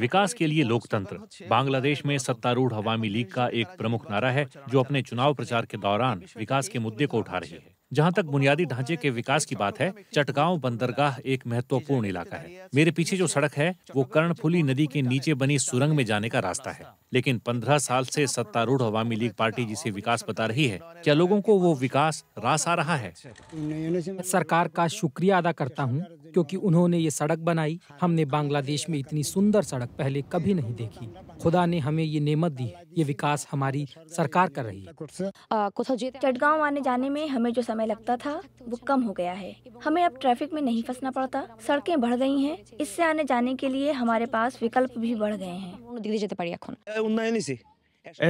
विकास के लिए लोकतंत्र बांग्लादेश में सत्तारूढ़ अवामी लीग का एक प्रमुख नारा है जो अपने चुनाव प्रचार के दौरान विकास के मुद्दे को उठा रही है जहाँ तक बुनियादी ढांचे के विकास की बात है चटगांव बंदरगाह एक महत्वपूर्ण इलाका है मेरे पीछे जो सड़क है वो कर्णफुली नदी के नीचे बनी सुरंग में जाने का रास्ता है लेकिन पंद्रह साल से सत्तारूढ़ अवामी लीग पार्टी जिसे विकास बता रही है क्या लोगों को वो विकास रास आ रहा है सरकार का शुक्रिया अदा करता हूँ क्योंकि उन्होंने ये सड़क बनाई हमने बांग्लादेश में इतनी सुंदर सड़क पहले कभी नहीं देखी खुदा ने हमें ये नेमत दी ये विकास हमारी सरकार कर रही है चटगांव आने जाने में हमें जो समय लगता था वो कम हो गया है हमें अब ट्रैफिक में नहीं फंसना पड़ता सड़कें बढ़ गई हैं इससे आने जाने के लिए हमारे पास विकल्प भी बढ़ गए हैं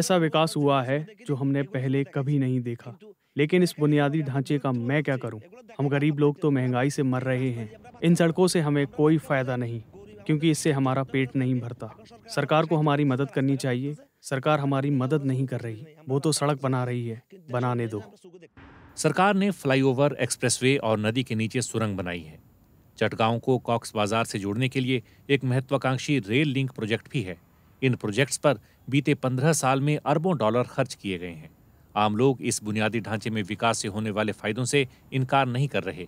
ऐसा विकास हुआ है जो हमने पहले कभी नहीं देखा लेकिन इस बुनियादी ढांचे का मैं क्या करूं? हम गरीब लोग तो महंगाई से मर रहे हैं इन सड़कों से हमें कोई फायदा नहीं क्योंकि इससे हमारा पेट नहीं भरता सरकार को हमारी मदद करनी चाहिए सरकार हमारी मदद नहीं कर रही वो तो सड़क बना रही है बनाने दो सरकार ने फ्लाईओवर एक्सप्रेसवे और नदी के नीचे सुरंग बनाई है चटगांव को कॉक्स बाजार से जोड़ने के लिए एक महत्वाकांक्षी रेल लिंक प्रोजेक्ट भी है इन प्रोजेक्ट्स पर बीते पंद्रह साल में अरबों डॉलर खर्च किए गए हैं आम लोग इस बुनियादी ढांचे में विकास से होने वाले फायदों से इनकार नहीं कर रहे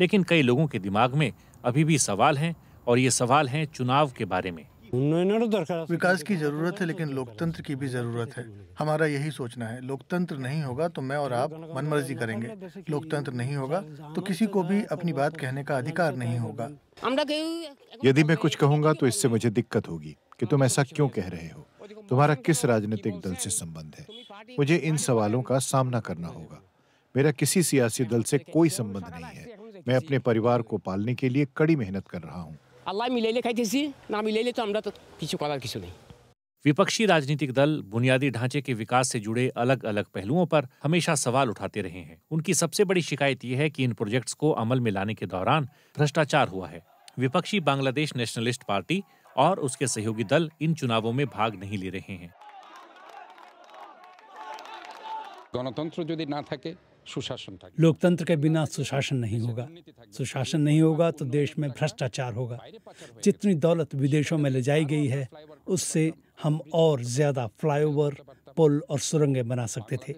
लेकिन कई लोगों के दिमाग में अभी भी सवाल हैं और ये सवाल हैं चुनाव के बारे में तो विकास की जरूरत है लेकिन लोकतंत्र की भी जरूरत है हमारा यही सोचना है लोकतंत्र नहीं होगा तो मैं और आप मनमर्जी करेंगे लोकतंत्र नहीं होगा तो किसी को भी अपनी बात कहने का अधिकार नहीं होगा यदि मैं कुछ कहूँगा तो इससे मुझे दिक्कत होगी कि तुम ऐसा क्यों कह रहे हो तुम्हारा किस राजनीतिक दल से संबंध है मुझे इन सवालों का सामना करना होगा मेरा किसी सियासी दल से कोई संबंध नहीं है मैं अपने परिवार को पालने के लिए कड़ी मेहनत कर रहा हूँ अल्लाह मिले खाई ना मिले तो हमारा तो किसी को किसी नहीं विपक्षी राजनीतिक दल बुनियादी ढांचे के विकास से जुड़े अलग अलग पहलुओं पर हमेशा सवाल उठाते रहे हैं उनकी सबसे बड़ी शिकायत यह है कि इन प्रोजेक्ट्स को अमल में लाने के दौरान भ्रष्टाचार हुआ है विपक्षी बांग्लादेश नेशनलिस्ट पार्टी और उसके सहयोगी दल इन चुनावों में भाग नहीं ले रहे हैं गणतंत्र यदि ना थके सुशासन लोकतंत्र के बिना सुशासन नहीं होगा सुशासन नहीं होगा तो देश में भ्रष्टाचार होगा जितनी दौलत विदेशों में ले जाई गई है उससे हम और ज्यादा फ्लाईओवर पुल और सुरंगें बना सकते थे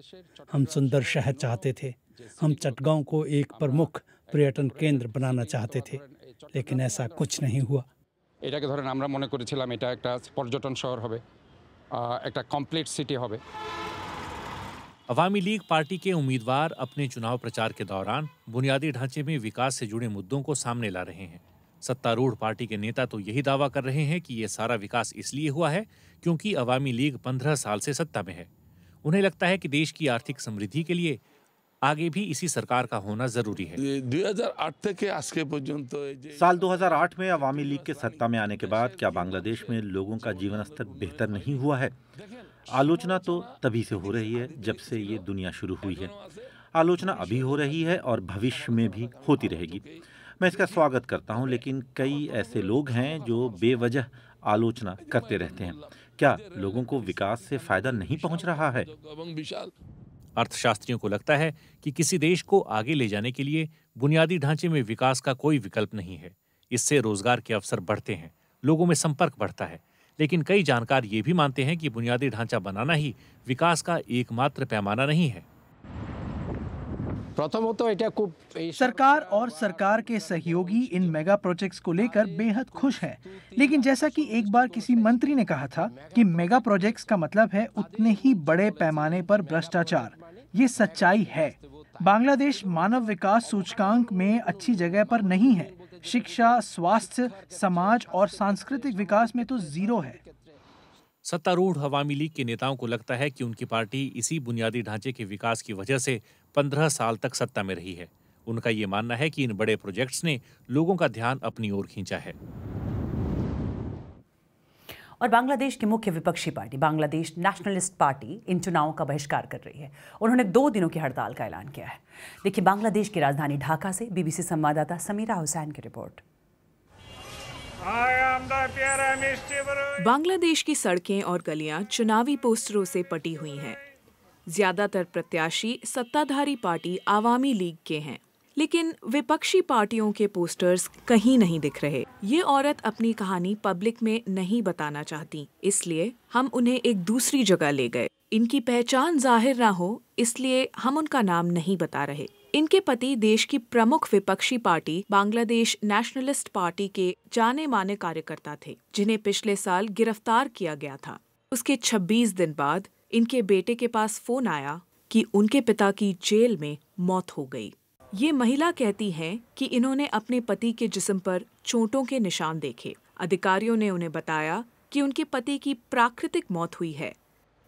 हम सुंदर शहर चाहते थे हम चटगांव को एक प्रमुख पर्यटन केंद्र बनाना चाहते थे लेकिन ऐसा कुछ नहीं हुआ এটাকে ধরেন আমরা মনে করেছিলাম এটা একটা পর্যটন শহর হবে একটা কমপ্লিট সিটি হবে अवामी लीग पार्टी के उम्मीदवार अपने चुनाव प्रचार के दौरान बुनियादी ढांचे में विकास से जुड़े मुद्दों को सामने ला रहे हैं सत्तारूढ़ पार्टी के नेता तो यही दावा कर रहे हैं कि ये सारा विकास इसलिए हुआ है क्योंकि अवामी लीग पंद्रह साल से सत्ता में है उन्हें लगता है कि देश की आर्थिक समृद्धि के लिए आगे भी इसी सरकार का होना जरूरी है 2008 के तो साल 2008 में अवामी लीग के सत्ता में आने के बाद क्या बांग्लादेश में लोगों का जीवन स्तर बेहतर नहीं हुआ है आलोचना तो तभी से हो रही है जब से ये दुनिया शुरू हुई है आलोचना अभी हो रही है और भविष्य में भी होती रहेगी मैं इसका स्वागत करता हूं लेकिन कई ऐसे लोग हैं जो बेवजह आलोचना करते रहते हैं क्या लोगों को विकास से फायदा नहीं पहुंच रहा है अर्थशास्त्रियों को लगता है कि किसी देश को आगे ले जाने के लिए बुनियादी ढांचे में विकास का कोई विकल्प नहीं है इससे रोजगार के अवसर बढ़ते हैं लोगों में संपर्क बढ़ता है लेकिन कई जानकार ये भी मानते हैं कि बुनियादी ढांचा बनाना ही विकास का एकमात्र पैमाना नहीं है सरकार और सरकार के सहयोगी इन मेगा प्रोजेक्ट्स को लेकर बेहद खुश हैं लेकिन जैसा कि एक बार किसी मंत्री ने कहा था कि मेगा प्रोजेक्ट्स का मतलब है उतने ही बड़े पैमाने पर भ्रष्टाचार ये सच्चाई है बांग्लादेश मानव विकास सूचकांक में अच्छी जगह पर नहीं है शिक्षा स्वास्थ्य समाज और सांस्कृतिक विकास में तो जीरो है सत्तारूढ़ हवामी लीग के नेताओं को लगता है कि उनकी पार्टी इसी बुनियादी ढांचे के विकास की वजह से पंद्रह साल तक सत्ता में रही है उनका ये मानना है कि इन बड़े प्रोजेक्ट्स ने लोगों का ध्यान अपनी ओर खींचा है और बांग्लादेश की मुख्य विपक्षी पार्टी बांग्लादेश नेशनलिस्ट पार्टी इन चुनावों का बहिष्कार कर रही है उन्होंने दो दिनों की हड़ताल का ऐलान किया है देखिए बांग्लादेश की राजधानी ढाका से बीबीसी संवाददाता समीरा हुसैन की रिपोर्ट बांग्लादेश की सड़कें और गलियां चुनावी पोस्टरों से पटी हुई हैं ज्यादातर प्रत्याशी सत्ताधारी पार्टी आवामी लीग के हैं लेकिन विपक्षी पार्टियों के पोस्टर्स कहीं नहीं दिख रहे ये औरत अपनी कहानी पब्लिक में नहीं बताना चाहती इसलिए हम उन्हें एक दूसरी जगह ले गए इनकी पहचान जाहिर ना हो इसलिए हम उनका नाम नहीं बता रहे इनके पति देश की प्रमुख विपक्षी पार्टी बांग्लादेश नेशनलिस्ट पार्टी के जाने माने कार्यकर्ता थे जिन्हें पिछले साल गिरफ्तार किया गया था उसके 26 दिन बाद इनके बेटे के पास फोन आया कि उनके पिता की जेल में मौत हो गई ये महिला कहती हैं कि इन्होंने अपने पति के जिस्म पर चोटों के निशान देखे अधिकारियों ने उन्हें बताया कि उनके पति की प्राकृतिक मौत हुई है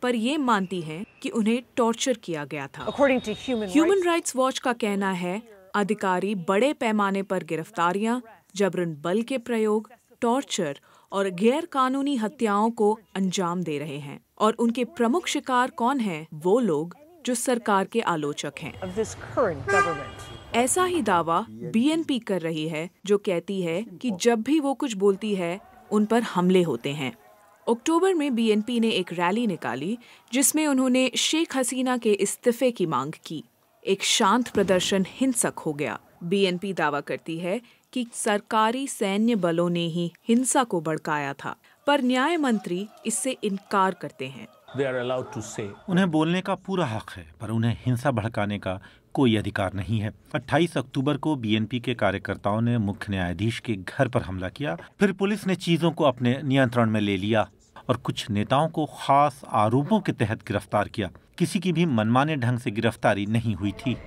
पर ये मानती हैं कि उन्हें टॉर्चर किया गया था ह्यूमन राइट्स वॉच का कहना है अधिकारी बड़े पैमाने पर गिरफ्तारियां जबरन बल के प्रयोग टॉर्चर और गैर कानूनी हत्याओं को अंजाम दे रहे हैं और उनके प्रमुख शिकार कौन हैं वो लोग जो सरकार के आलोचक हैं ऐसा ही दावा बीएनपी कर रही है जो कहती है कि जब भी वो कुछ बोलती है उन पर हमले होते हैं अक्टूबर में बीएनपी ने एक रैली निकाली जिसमें उन्होंने शेख हसीना के इस्तीफे की मांग की एक शांत प्रदर्शन हिंसक हो गया बीएनपी दावा करती है कि सरकारी सैन्य बलों ने ही हिंसा को भड़काया था पर न्याय मंत्री इससे इनकार करते हैं उन्हें बोलने का पूरा हक है पर उन्हें हिंसा भड़काने का कोई अधिकार नहीं है 28 अक्टूबर को बीएनपी के कार्यकर्ताओं ने मुख्य न्यायाधीश के घर पर हमला किया फिर पुलिस ने चीज़ों को अपने नियंत्रण में ले लिया और कुछ नेताओं को खास आरोपों के तहत गिरफ्तार किया किसी की भी मनमाने ढंग से गिरफ्तारी नहीं हुई थी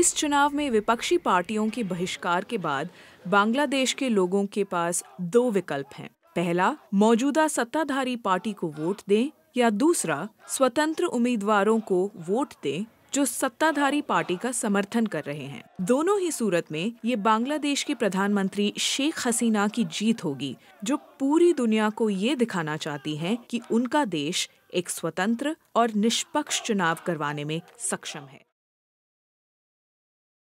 इस चुनाव में विपक्षी पार्टियों के बहिष्कार के बाद बांग्लादेश के लोगों के पास दो विकल्प हैं पहला मौजूदा सत्ताधारी पार्टी को वोट दें या दूसरा स्वतंत्र उम्मीदवारों को वोट दें जो सत्ताधारी पार्टी का समर्थन कर रहे हैं दोनों ही सूरत में ये बांग्लादेश की प्रधानमंत्री शेख हसीना की जीत होगी जो पूरी दुनिया को ये दिखाना चाहती है कि उनका देश एक स्वतंत्र और निष्पक्ष चुनाव करवाने में सक्षम है